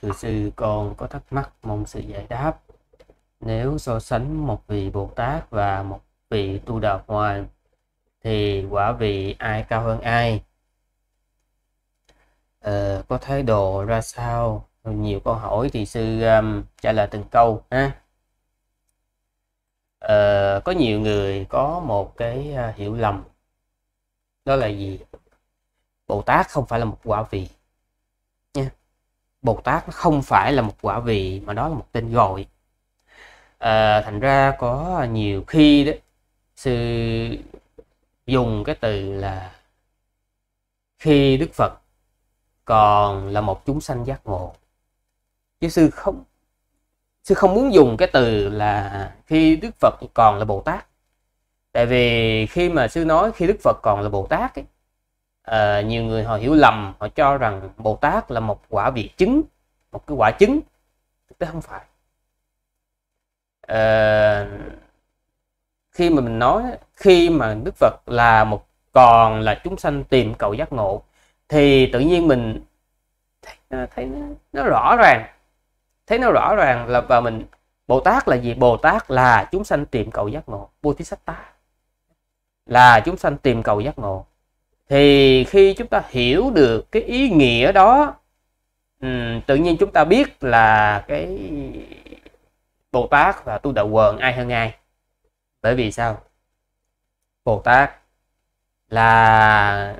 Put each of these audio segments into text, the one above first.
Từ sư còn có thắc mắc mong sự giải đáp. Nếu so sánh một vị Bồ Tát và một vị tu đà hoàng thì quả vị ai cao hơn ai? Ờ, có thái độ ra sao? Nhiều câu hỏi thì sư um, trả lời từng câu ha. Ờ, có nhiều người có một cái uh, hiểu lầm đó là gì Bồ Tát không phải là một quả vị Bồ Tát nó không phải là một quả vị mà đó là một tên gọi à, thành ra có nhiều khi đó sư dùng cái từ là khi Đức Phật còn là một chúng sanh giác ngộ chứ sư không sư không muốn dùng cái từ là khi Đức Phật còn là Bồ Tát tại vì khi mà sư nói khi Đức Phật còn là Bồ Tát ấy, à, nhiều người họ hiểu lầm họ cho rằng bồ tát là một quả vị chứng một cái quả chứng thực tế không phải à, khi mà mình nói khi mà đức phật là một còn là chúng sanh tìm cầu giác ngộ thì tự nhiên mình thấy, ờ, thấy nó, nó rõ ràng thấy nó rõ ràng là và mình Bồ Tát là gì? Bồ Tát là chúng sanh tìm cầu giác ngộ. Bodhisatta là chúng sanh tìm cầu giác ngộ thì khi chúng ta hiểu được cái ý nghĩa đó tự nhiên chúng ta biết là cái Bồ Tát và tu đạo quần ai hơn ai bởi vì sao Bồ Tát là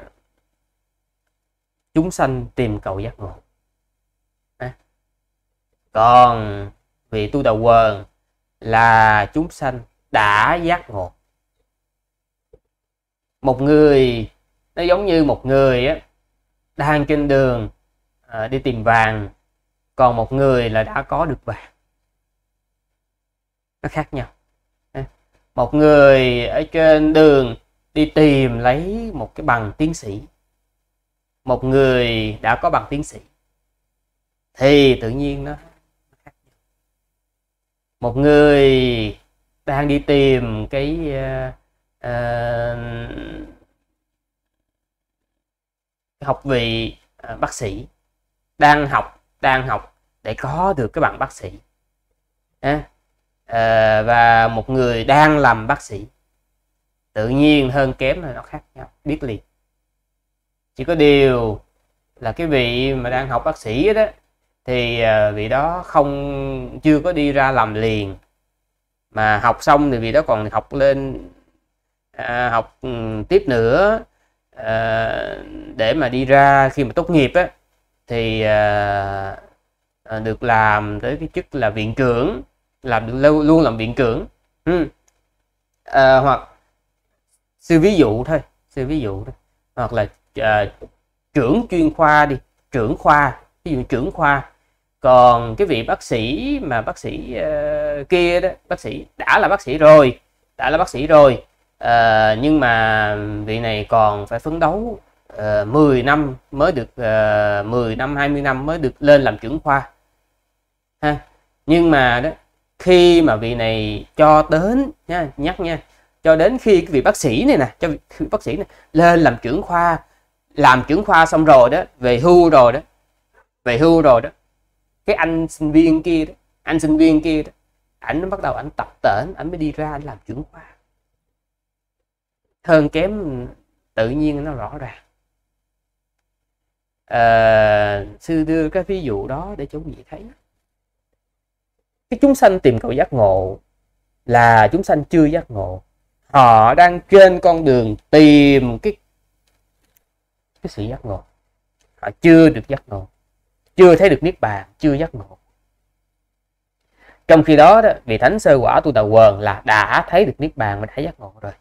chúng sanh tìm cầu giác ngộ à. còn vị tu đạo quần là chúng sanh đã giác ngộ một người nó giống như một người á, đang trên đường à, đi tìm vàng còn một người là đã có được vàng nó khác nhau một người ở trên đường đi tìm lấy một cái bằng tiến sĩ một người đã có bằng tiến sĩ thì tự nhiên nó một người đang đi tìm cái uh, uh, học vị à, bác sĩ đang học đang học để có được cái bằng bác sĩ à, và một người đang làm bác sĩ tự nhiên hơn kém là nó khác nhau biết liền chỉ có điều là cái vị mà đang học bác sĩ đó thì à, vị đó không chưa có đi ra làm liền mà học xong thì vị đó còn học lên à, học ừ, tiếp nữa Ờ, để mà đi ra khi mà tốt nghiệp á thì ờ, ờ, được làm tới cái chức là viện trưởng làm được lâu luôn làm viện trưởng ừ. à, hoặc sư ví dụ thôi sư ví dụ thôi hoặc là à, trưởng chuyên khoa đi trưởng khoa ví dụ trưởng khoa còn cái vị bác sĩ mà bác sĩ uh, kia đó bác sĩ đã là bác sĩ rồi đã là bác sĩ rồi à, nhưng mà vị này còn phải phấn đấu uh, ờ, 10 năm mới được uh, ờ, 10 năm 20 năm mới được lên làm trưởng khoa ha nhưng mà đó khi mà vị này cho đến nha, nhắc nha cho đến khi cái vị bác sĩ này nè cho vị bác sĩ này lên làm trưởng khoa làm trưởng khoa xong rồi đó về hưu rồi đó về hưu rồi đó cái anh sinh viên kia đó anh sinh viên kia đó ảnh bắt đầu ảnh tập tễnh ảnh mới đi ra anh làm trưởng khoa hơn kém tự nhiên nó rõ ràng à, sư đưa cái ví dụ đó để chúng vị thấy cái chúng sanh tìm cầu giác ngộ là chúng sanh chưa giác ngộ họ đang trên con đường tìm cái cái sự giác ngộ họ chưa được giác ngộ chưa thấy được niết bàn chưa giác ngộ trong khi đó, đó vị thánh sơ quả tu đà quần là đã thấy được niết bàn và thấy giác ngộ rồi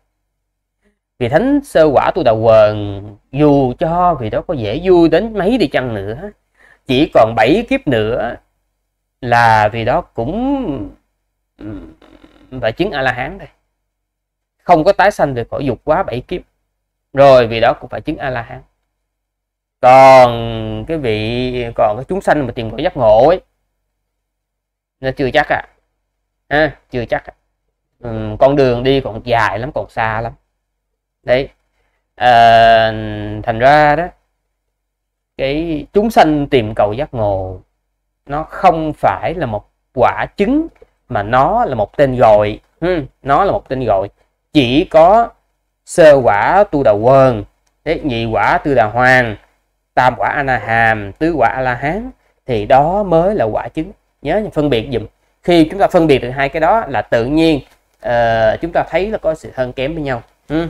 vì thánh sơ quả tu đạo quần dù cho vì đó có dễ vui đến mấy đi chăng nữa chỉ còn bảy kiếp nữa là vì đó cũng phải chứng a la hán đây không có tái sanh được khỏi dục quá bảy kiếp rồi vì đó cũng phải chứng a la hán còn cái vị còn cái chúng sanh mà tìm gọi giác ngộ ấy nó chưa chắc à, à chưa chắc à. Ừ, con đường đi còn dài lắm còn xa lắm đấy à, thành ra đó cái chúng sanh tìm cầu giác ngộ nó không phải là một quả trứng mà nó là một tên gọi hmm, nó là một tên gọi chỉ có sơ quả tu đà quần đấy, nhị quả tu đà hoàng tam quả a la hàm tứ quả a la hán thì đó mới là quả trứng nhớ phân biệt dùm khi chúng ta phân biệt được hai cái đó là tự nhiên uh, chúng ta thấy là có sự hơn kém với nhau hmm.